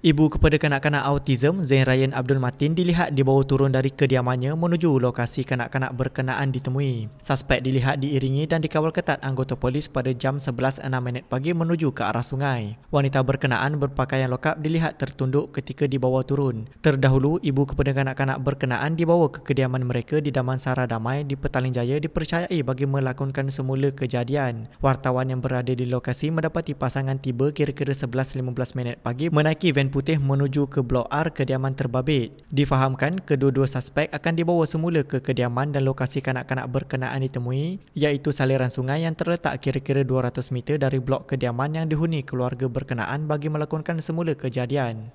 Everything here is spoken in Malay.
Ibu kepada kanak-kanak autism Zain Ryan Abdul Matin dilihat dibawa turun dari kediamannya menuju lokasi kanak-kanak berkenaan ditemui. Suspek dilihat diiringi dan dikawal ketat anggota polis pada jam 11.06 pagi menuju ke arah sungai. Wanita berkenaan berpakaian lokap dilihat tertunduk ketika dibawa turun. Terdahulu, ibu kepada kanak-kanak berkenaan dibawa ke kediaman mereka di Damansara Damai di Petaling Jaya dipercayai bagi melakonkan semula kejadian. Wartawan yang berada di lokasi mendapati pasangan tiba kira-kira 11.15 pagi menaiki van putih menuju ke Blok R kediaman terbabit. Difahamkan kedua-dua suspek akan dibawa semula ke kediaman dan lokasi kanak-kanak berkenaan ditemui iaitu saliran sungai yang terletak kira-kira 200 meter dari blok kediaman yang dihuni keluarga berkenaan bagi melakonkan semula kejadian.